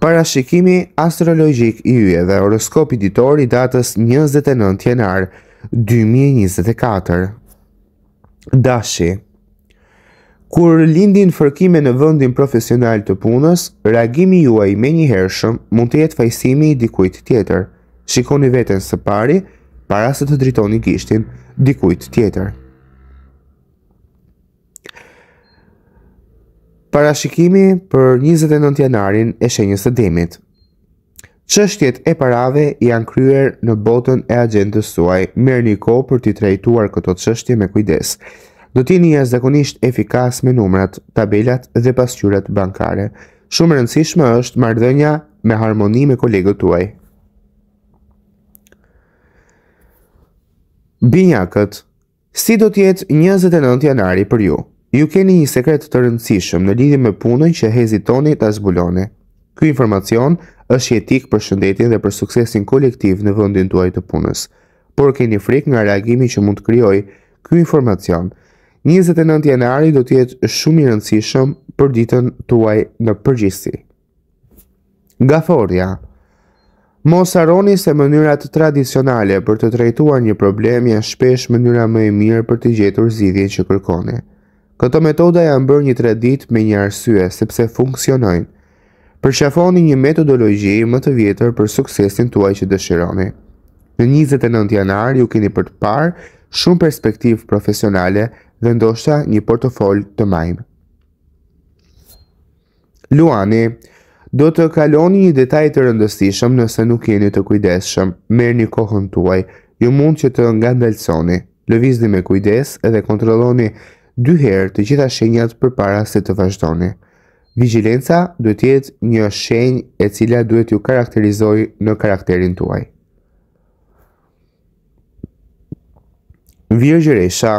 parashikimi astrologjik i yje dhe horoskopi ditor i datës 29 janar 2024. Dashi Kur lindin fërkime në vëndin profesional të punës, reagimi juaj me një hershëm mund të jetë fajsimi i dikujt tjetër. Shikoni veten së pari, para se të dritoni gishtin dikujt tjetër. Parashikimi për 29 janarin e shenjës të demit. Qështjet e parave janë kryer në botën e agentës suaj, mërë një ko për t'i trajtuar këto të qështje me kujdes. Do t'i një zakonisht efikas me numrat, tabelat dhe pasqyrat bankare. Shumë rëndësishme është mardhënja me harmoni me kolegët tuaj. Binyakët Si do t'jetë 29 janari për ju? Ju keni një sekret të rëndësishëm në lidhje me punën që hezitoni ta zbuloni. Ky informacion është jetik për shëndetin dhe për suksesin kolektiv në vendin tuaj të punës, por keni frikë nga reagimi që mund të krijojë ky informacion. 29 janari do të jetë shumë i rëndësishëm për ditën tuaj në përgjithësi. Gaforia. Mos harroni se mënyra të tradicionale për të trajtuar një problem janë shpesh mënyra më e mirë për të gjetur zgjidhjen që kërkoni. Këto metoda janë bërë një tradit me një arsye sepse funksionojnë. Përshafoni një metodologji më të vjetër për suksesin tuaj që dëshironi. Në 29 janar ju keni për të parë shumë perspektiv profesionale dhe ndoshta një portofol të majmë. Luani, do të kaloni një detaj të rëndësishëm nëse nuk jeni të kujdeshëm, merë një kohën tuaj, ju mund që të nga ndelconi, lëvizdi me kujdes edhe kontroloni dy herë të gjitha shenjat përpara se të vazhdoni. Vigilenca duhet jetë një shenjë e cila duhet ju karakterizojë në karakterin tuaj. Virgjeresha,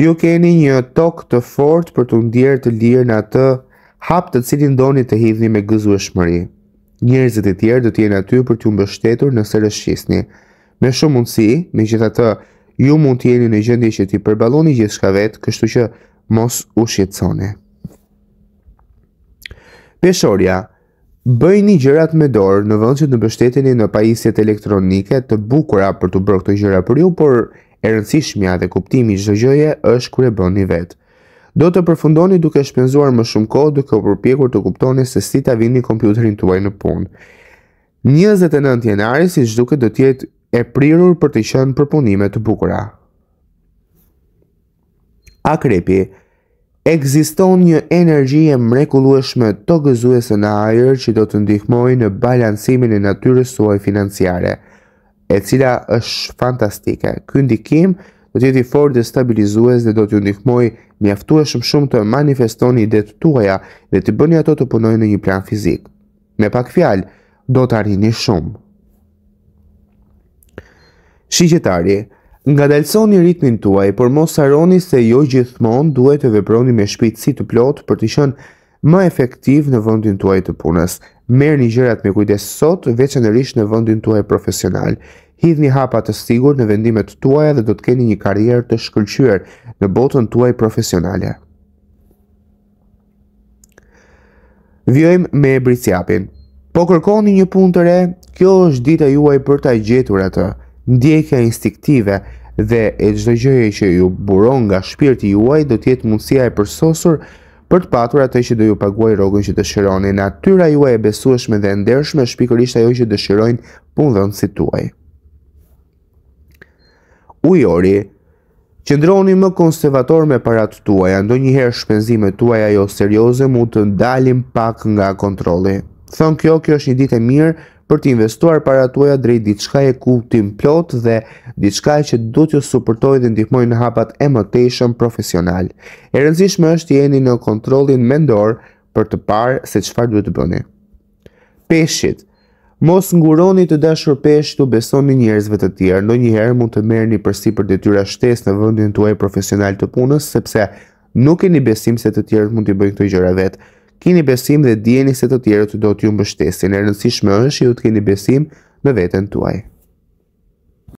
ju keni një tokë të fort për të ndjerë të lirë në atë hap të cilin doni të hidhni me gëzu e shmëri. Njerëzit e tjerë do t'jenë aty për t'ju mbështetur nëse rëshqisni. Me shumë mundësi, megjithatë, gjitha të ju mund të jeni në gjendje që t'i përballoni gjithçka vetë, kështu që mos u shqetësoni. Peshorja Bëjni gjërat me dorë në vend që të mbështeteni në pajisjet elektronike të bukura për të bërë këto gjëra për ju, por e rëndësishmja dhe kuptimi që çdo gjëje është kur e bëni vetë. Do të përfundoni duke shpenzuar më shumë kohë duke u përpjekur të kuptoni se si ta vini kompjuterin tuaj në punë. 29 janari, siç duket, do të jetë e prirur për të qenë përpunime të bukura. Akrepi Ekziston një energji e mrekullueshme të gëzuesë në ajer që do të ndihmoj në balansimin e natyrës suaj financiare, e cila është fantastike. Këndikim do tjeti for dhe stabilizues dhe do tjë ndihmoj mjaftu e shumë të manifestoni dhe të tuaja dhe të bëni ato të punoj në një plan fizik. Me pak fjalë, do të arrini shumë. Shqyqetari, nga dalëson një ritmin tuaj, por mos saroni se jo gjithmon duhet të veproni me shpitësi të plotë për të shënë më efektiv në vëndin tuaj të punës. Merë një gjërat me kujdes sot, veç në rishë në vëndin tuaj profesional. Hidh një hapa të stigur në vendimet tuaj dhe do të keni një karier të shkëllqyër në botën tuaj profesionale. Vjojmë me e bricjapin. Po kërkoni një punë të re, kjo është dita juaj për taj gjetur atë ndjekja instiktive dhe e gjithë gjëje që ju buron nga shpirti juaj do tjetë mundësia e përsosur për të patur atë që do ju paguaj rogën që të Natyra juaj e besueshme dhe ndershme shpikërisht ajo që të shirojnë punë tuaj. Ujori Qëndroni më konservator me parat tuaja, ndonjëherë shpenzimet tuaja jo serioze mund të ndalim pak nga kontroli. Thonë kjo, kjo është një ditë e mirë për të investuar para tuaja drejt diçka e kuptim plot dhe diçka që do t'ju suportojë dhe ndihmojë në hapat e mëtejshëm profesional. E rëndësishme është jeni në kontrollin mendor për të parë se çfarë duhet të bëni. Peshit. Mos nguroni të dashur pesh të besoni njerëzve të tjerë, në njëherë mund të merë një përsi për detyra shtes në vëndin të uaj profesional të punës, sepse nuk e një besim se të tjerë mund të bëjnë këtë gjëra vetë keni besim dhe dijeni se të tjerët do t'ju mbështesin. E rëndësishme është që ju të keni besim në veten tuaj.